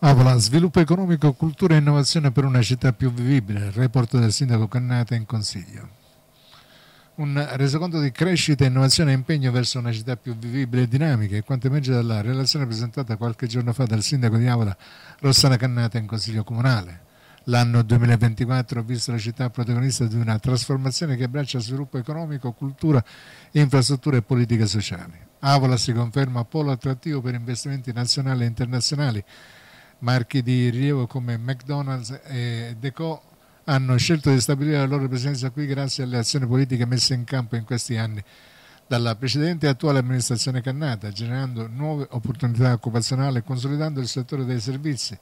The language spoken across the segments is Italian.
Avola, sviluppo economico, cultura e innovazione per una città più vivibile, report del sindaco Cannata in consiglio. Un resoconto di crescita, innovazione e impegno verso una città più vivibile e dinamica, e quanto emerge dalla relazione presentata qualche giorno fa dal sindaco di Avola, Rossana Cannata, in consiglio comunale. L'anno 2024 ha visto la città protagonista di una trasformazione che abbraccia sviluppo economico, cultura, infrastrutture e politiche sociali. Avola si conferma polo attrattivo per investimenti nazionali e internazionali marchi di rilievo come McDonald's e Deco hanno scelto di stabilire la loro presenza qui grazie alle azioni politiche messe in campo in questi anni dalla precedente e attuale amministrazione cannata, generando nuove opportunità occupazionali e consolidando il settore dei servizi.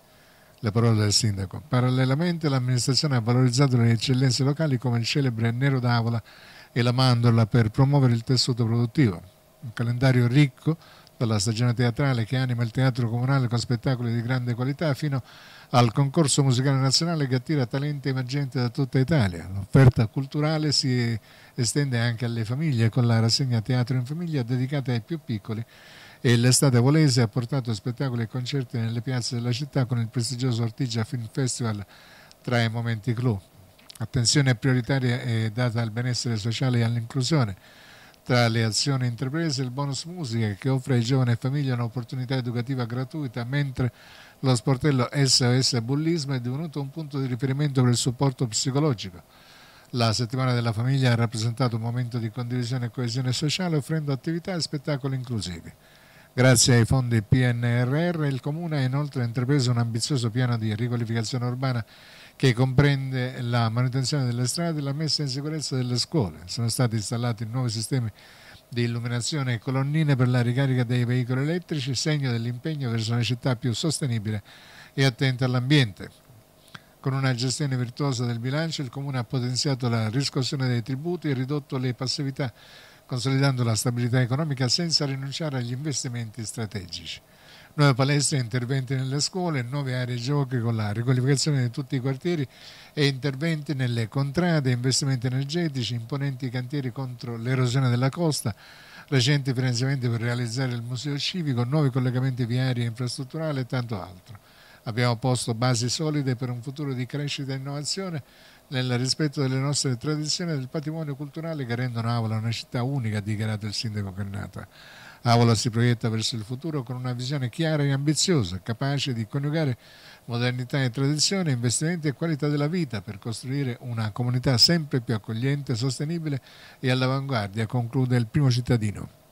Le parole del sindaco. Parallelamente l'amministrazione ha valorizzato le eccellenze locali come il celebre Nero d'Avola e la mandorla per promuovere il tessuto produttivo. Un calendario ricco dalla stagione teatrale che anima il teatro comunale con spettacoli di grande qualità fino al concorso musicale nazionale che attira talenti emergenti da tutta Italia. L'offerta culturale si estende anche alle famiglie con la rassegna Teatro in Famiglia dedicata ai più piccoli e l'estate volese ha portato spettacoli e concerti nelle piazze della città con il prestigioso Ortigia Film Festival tra i momenti clou. Attenzione prioritaria è data al benessere sociale e all'inclusione tra le azioni intraprese il bonus musica che offre ai giovani e famiglie un'opportunità educativa gratuita mentre lo sportello SOS Bullismo è divenuto un punto di riferimento per il supporto psicologico. La settimana della famiglia ha rappresentato un momento di condivisione e coesione sociale offrendo attività e spettacoli inclusivi. Grazie ai fondi PNRR il Comune ha inoltre intrapreso un ambizioso piano di riqualificazione urbana che comprende la manutenzione delle strade e la messa in sicurezza delle scuole. Sono stati installati nuovi sistemi di illuminazione e colonnine per la ricarica dei veicoli elettrici, segno dell'impegno verso una città più sostenibile e attenta all'ambiente. Con una gestione virtuosa del bilancio il Comune ha potenziato la riscossione dei tributi e ridotto le passività, consolidando la stabilità economica senza rinunciare agli investimenti strategici nuove palestre e interventi nelle scuole, nuove aree giochi con la riqualificazione di tutti i quartieri e interventi nelle contrade, investimenti energetici, imponenti cantieri contro l'erosione della costa, recenti finanziamenti per realizzare il museo civico, nuovi collegamenti viari e infrastrutturali e tanto altro. Abbiamo posto basi solide per un futuro di crescita e innovazione nel rispetto delle nostre tradizioni e del patrimonio culturale che rendono Avola una città unica, ha dichiarato il sindaco Cannata. Avola si proietta verso il futuro con una visione chiara e ambiziosa, capace di coniugare modernità e tradizione, investimenti e qualità della vita per costruire una comunità sempre più accogliente, sostenibile e all'avanguardia, conclude il primo cittadino.